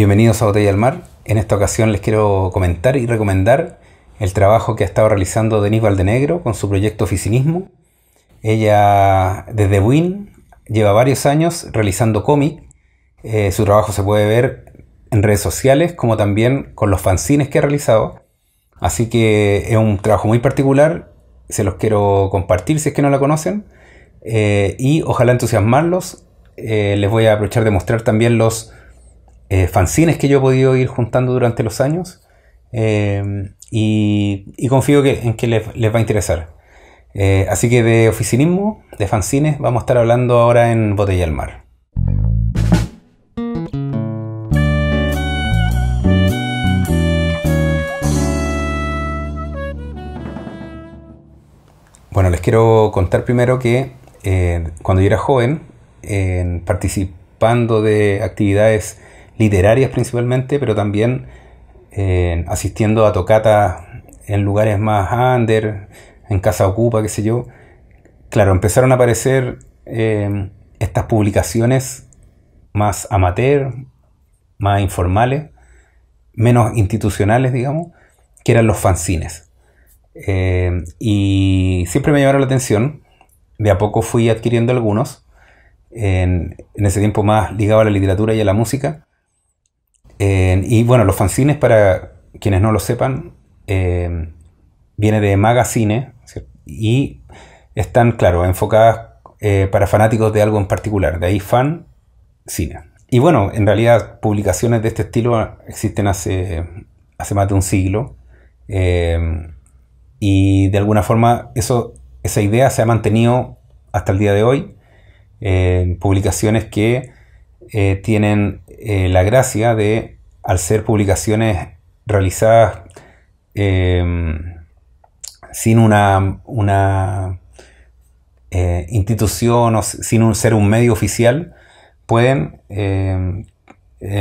Bienvenidos a Botella al Mar. En esta ocasión les quiero comentar y recomendar el trabajo que ha estado realizando Denise Valdenegro con su proyecto Oficinismo. Ella desde Win lleva varios años realizando cómic. Eh, su trabajo se puede ver en redes sociales como también con los fanzines que ha realizado. Así que es un trabajo muy particular. Se los quiero compartir si es que no la conocen. Eh, y ojalá entusiasmarlos. Eh, les voy a aprovechar de mostrar también los eh, fanzines que yo he podido ir juntando durante los años eh, y, confío que, en que les, va a interesar. Eh, así que de oficinismo, de fanzines, vamos a estar hablando ahora en Botella al Mar. Bueno, les quiero contar primero que cuando yo era joven, participando de actividades literarias principalmente, pero también eh, asistiendo a tocatas en lugares más under, en Casa Ocupa, qué sé yo. Claro, empezaron a aparecer eh, estas publicaciones más amateur, más informales, menos institucionales, digamos, que eran los fanzines. Eh, y siempre me llamaron la atención, de a poco fui adquiriendo algunos, en, en ese tiempo más ligado a la literatura y a la música, eh, y bueno, los fanzines, para quienes no lo sepan, eh, viene de magazine y están, claro, enfocadas eh, para fanáticos de algo en particular, de ahí fan, cine. Y bueno, en realidad publicaciones de este estilo existen hace, hace más de un siglo eh, y de alguna forma eso, esa idea se ha mantenido hasta el día de hoy. En publicaciones que tienen eh, la gracia de, al ser publicaciones realizadas eh, sin una, eh, institución o sin ser un medio oficial, pueden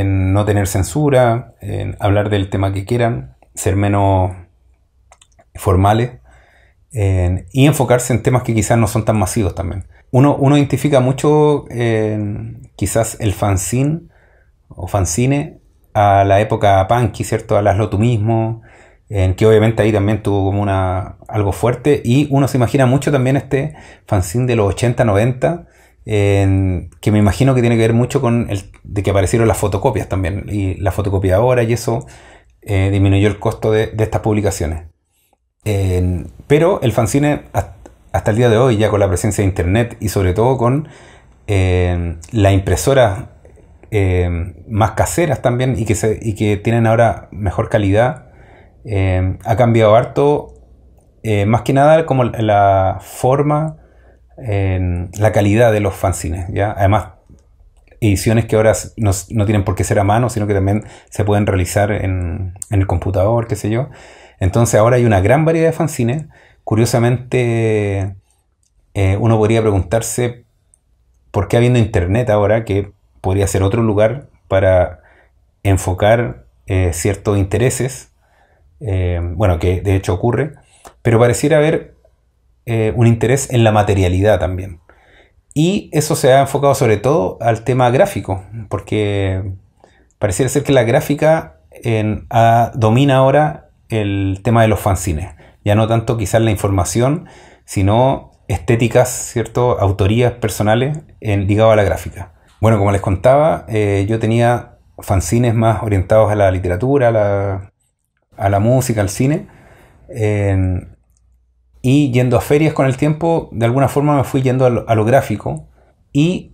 no tener censura, en hablar del tema que quieran, ser menos formales y enfocarse en temas que quizás no son tan masivos también. Uno, identifica mucho quizás el fanzine o fanzine a la época punky, ¿cierto? a las tú mismo, en que obviamente ahí también tuvo como una, algo fuerte. Y uno se imagina mucho también este fanzine de los 80, 90, que me imagino que tiene que ver mucho con el de que aparecieron las fotocopias también, y la fotocopia ahora, y eso eh, disminuyó el costo de, estas publicaciones. pero el fanzine hasta, el día de hoy, ya con la presencia de Internet y sobre todo con eh, la impresora Em, más caseras también y que, que tienen ahora mejor calidad. Em, ha cambiado harto, eh, más que nada como la forma, em, la calidad de los fanzines. ¿ya? Además, ediciones que ahora no, tienen por qué ser a mano, sino que también se pueden realizar en, en el computador, qué sé yo. Entonces ahora hay una gran variedad de fanzines. Curiosamente, eh, uno podría preguntarse por qué habiendo internet ahora, que podría ser otro lugar para enfocar eh, ciertos intereses, eh, bueno, que de hecho ocurre, pero pareciera haber eh, un interés en la materialidad también. Y eso se ha enfocado sobre todo al tema gráfico, porque pareciera ser que la gráfica en, domina ahora el tema de los fanzines. Ya no tanto quizás la información, sino estéticas, ¿cierto? Autorías personales en, ligado a la gráfica. Bueno, como les contaba, eh, yo tenía fanzines más orientados a la literatura, a la, música, al cine. y yendo a ferias con el tiempo, de alguna forma me fui yendo a lo, gráfico. Y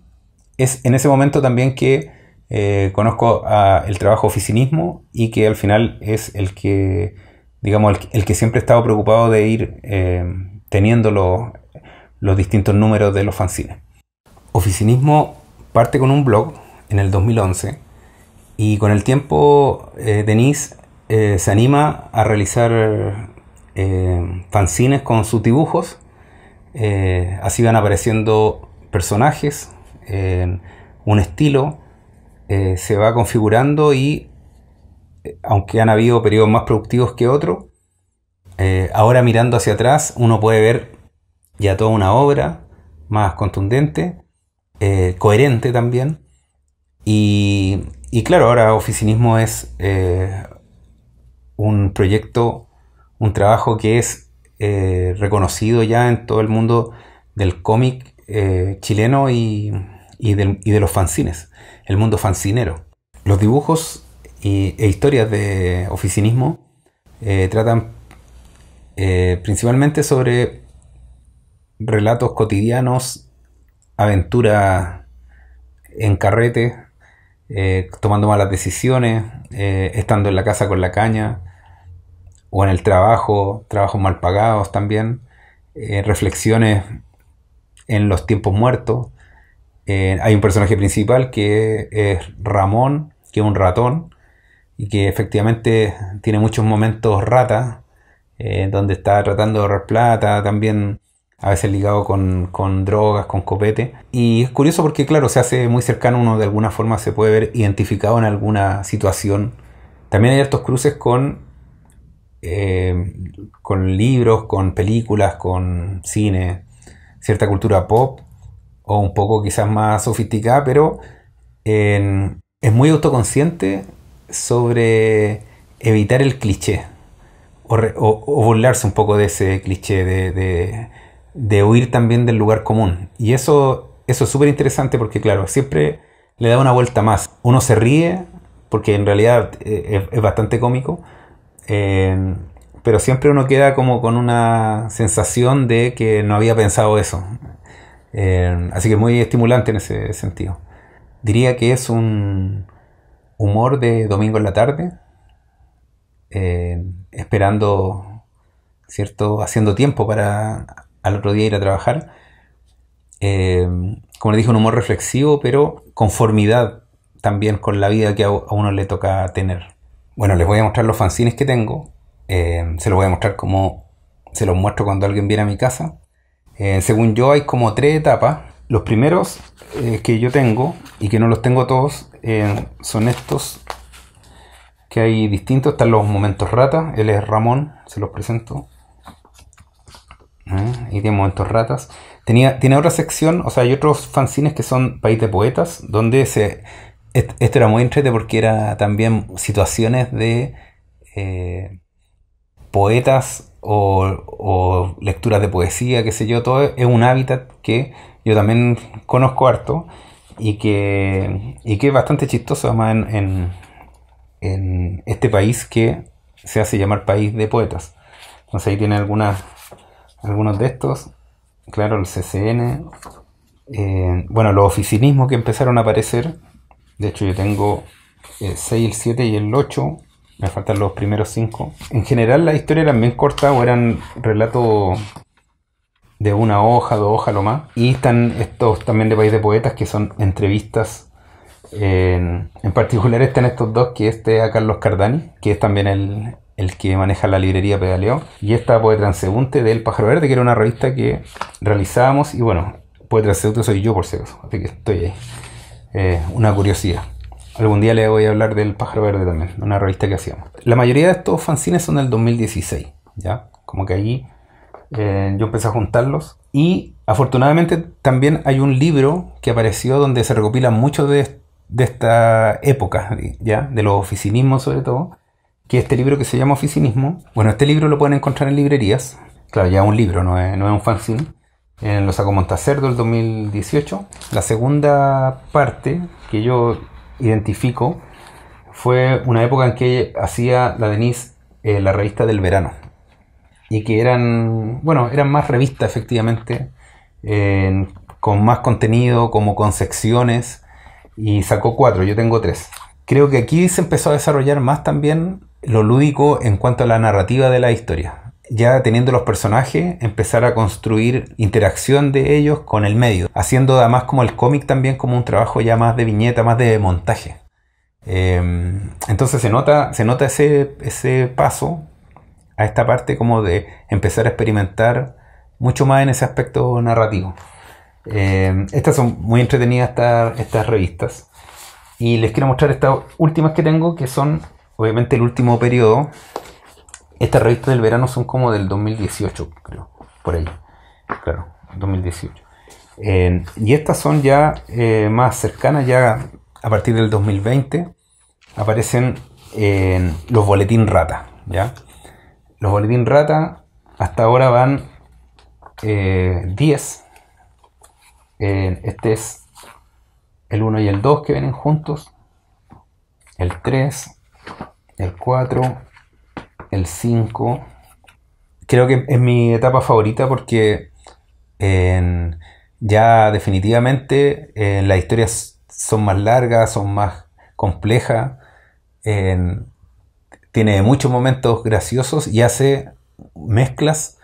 es en ese momento también que eh, conozco el trabajo oficinismo y que al final es el que, digamos, el, que siempre he estado preocupado de ir eh, teniendo los, los distintos números de los fanzines. Oficinismo Parte con un blog en el 2011 y con el tiempo eh, Denise eh, se anima a realizar eh, fanzines con sus dibujos. así van apareciendo personajes, un estilo, se va configurando y aunque han habido periodos más productivos que otros, ahora mirando hacia atrás uno puede ver ya toda una obra más contundente eh, coherente también. Y, claro, ahora Oficinismo es eh, un proyecto, un trabajo que es eh, reconocido ya en todo el mundo del cómic chileno y, de los fanzines, el mundo fanzinero Los dibujos e historias de Oficinismo tratan principalmente sobre relatos cotidianos aventura en carrete, eh, tomando malas decisiones, eh, estando en la casa con la caña, o en el trabajo, trabajos mal pagados también, eh, reflexiones en los tiempos muertos. hay un personaje principal que es Ramón, que es un ratón, y que efectivamente tiene muchos momentos rata, donde está tratando de ahorrar plata, también a veces ligado con, drogas, con copete. Y es curioso porque, claro, se hace muy cercano, uno de alguna forma se puede ver identificado en alguna situación. También hay estos cruces con, eh, con libros, con películas, con cine, cierta cultura pop o un poco quizás más sofisticada, pero es muy autoconsciente sobre evitar el cliché o, burlarse un poco de ese cliché de de huir también del lugar común. Y eso, eso es súper interesante porque, claro, siempre le da una vuelta más. Uno se ríe, porque en realidad eh, es, bastante cómico, eh, pero siempre uno queda como con una sensación de que no había pensado eso. Eh, así que muy estimulante en ese sentido. Diría que es un humor de domingo en la tarde, esperando, ¿cierto? Haciendo tiempo para al otro día ir a trabajar. Eh, como le dije, un humor reflexivo, pero conformidad también con la vida que a, uno le toca tener. Bueno, les voy a mostrar los fanzines que tengo. Eh, se los voy a mostrar como se los muestro cuando alguien viene a mi casa. Eh, según yo, hay como tres etapas. Los primeros que yo tengo y que no los tengo todos son estos que hay distintos. Están los momentos rata. Él es Ramón, se los presento ahí ¿eh? y de momentos ratas. Tenía, tiene otra sección, o sea, hay otros fanzines que son País de Poetas, donde se. esto era muy entrete porque era también situaciones de eh, poetas o, lecturas de poesía, qué sé yo, todo es un hábitat que yo también conozco harto y que, que es bastante chistoso además en, en este país que se hace llamar país de poetas. Entonces ahí tiene algunas algunos de estos, claro, el CCN, eh, bueno, los oficinismos que empezaron a aparecer, de hecho yo tengo eh, el 6, el 7 y el 8, me faltan los primeros 5. En general la historia eran bien cortas o eran relatos de una hoja, dos hojas lo más. Y están estos también de País de Poetas que son entrevistas. En, en particular están estos dos, que este es a Carlos Cardani, que es también el, el que maneja la librería Pedaleo, y esta Poe Transeúnte del Pájaro Verde, que era una revista que realizábamos, y bueno, Poe Transeúnte soy yo por si así que estoy ahí. Eh, una curiosidad. Algún día le voy a hablar del Pájaro Verde también, una revista que hacíamos. La mayoría de estos fanzines son del 2016, ¿ya? Como que allí eh, yo empecé a juntarlos. Y afortunadamente también hay un libro que apareció donde se recopilan muchos de, de esta época, ¿ya? De los oficinismos sobre todo que este libro que se llama Oficinismo, bueno, este libro lo pueden encontrar en librerías, claro, ya es un libro, no es, un fanzine, en Los sacó Montacerdo del 2018. La segunda parte que yo identifico fue una época en que hacía la Denise eh, la revista del verano. Y que eran, bueno, eran más revistas efectivamente, con más contenido, como con secciones, y sacó cuatro, yo tengo tres. Creo que aquí se empezó a desarrollar más también lo lúdico en cuanto a la narrativa de la historia. Ya teniendo los personajes, empezar a construir interacción de ellos con el medio, haciendo además como el cómic también como un trabajo ya más de viñeta, más de montaje. Em, entonces se nota, se nota ese, paso a esta parte como de empezar a experimentar mucho más en ese aspecto narrativo. Em, estas son muy entretenidas estas revistas. Y les quiero mostrar estas últimas que tengo, que son obviamente el último periodo. Estas revistas del verano son como del 2018, creo, por ahí. Claro, 2018. y estas son ya eh, más cercanas, ya a partir del 2020, aparecen en los boletín rata. ¿ya? Los boletín rata hasta ahora van 10. Eh, eh, este es el 1 y el 2 que vienen juntos, el 3, el 4, el 5. Creo que es mi etapa favorita porque ya definitivamente eh, las historias son más largas, son más complejas, tiene muchos momentos graciosos y hace mezclas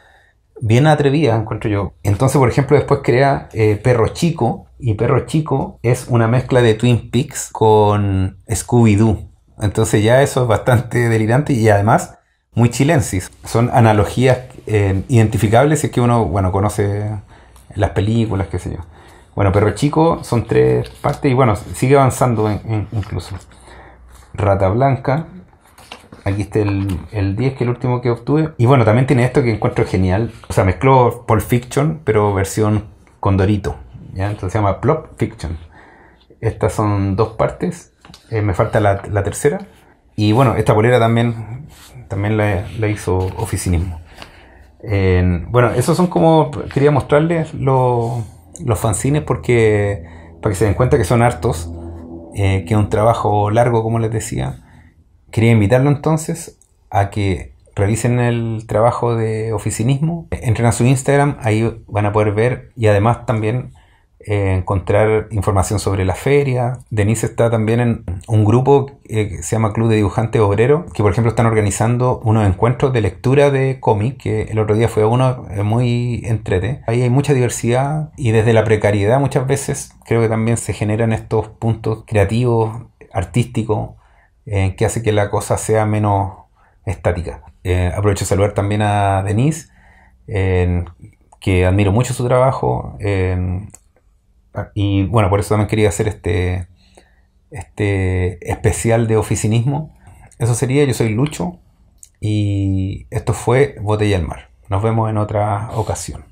bien atrevida, encuentro yo. Entonces, por ejemplo, después crea eh, Perro Chico, y Perro Chico es una mezcla de Twin Peaks con Scooby-Doo. Entonces ya eso es bastante delirante y además muy chilensis. Son analogías eh, identificables si es que uno, bueno, conoce las películas, qué sé yo. Bueno, Perro Chico son tres partes y bueno, sigue avanzando incluso. Rata Blanca, Aquí está el, el 10, que es el último que obtuve. Y bueno, también tiene esto que encuentro genial. O sea, mezcló Pulp Fiction, pero versión con dorito, ¿ya? Entonces se llama Plop Fiction. Estas son dos partes. Eh, me falta la, tercera. Y bueno, esta bolera también, también la, hizo Oficinismo. bueno, esos son como. Quería mostrarles los fanzines porque. Para que se den cuenta que son hartos. Eh, que es un trabajo largo, como les decía. Quería invitarlo entonces a que revisen el trabajo de oficinismo. Entren a su Instagram, ahí van a poder ver y además también eh, encontrar información sobre la feria. Denise está también en un grupo eh, que se llama Club de Dibujantes Obrero que por ejemplo están organizando unos encuentros de lectura de cómic, que el otro día fue uno eh, muy entrete. Ahí hay mucha diversidad y desde la precariedad muchas veces creo que también se generan estos puntos creativos, artísticos eh, que hace que la cosa sea menos estática. Eh, aprovecho de saludar también a Denise, que admiro mucho su trabajo. Ah, y bueno, por eso también quería hacer este, este especial de oficinismo. Eso sería, yo soy Lucho y esto fue Botella al Mar. Nos vemos en otra ocasión.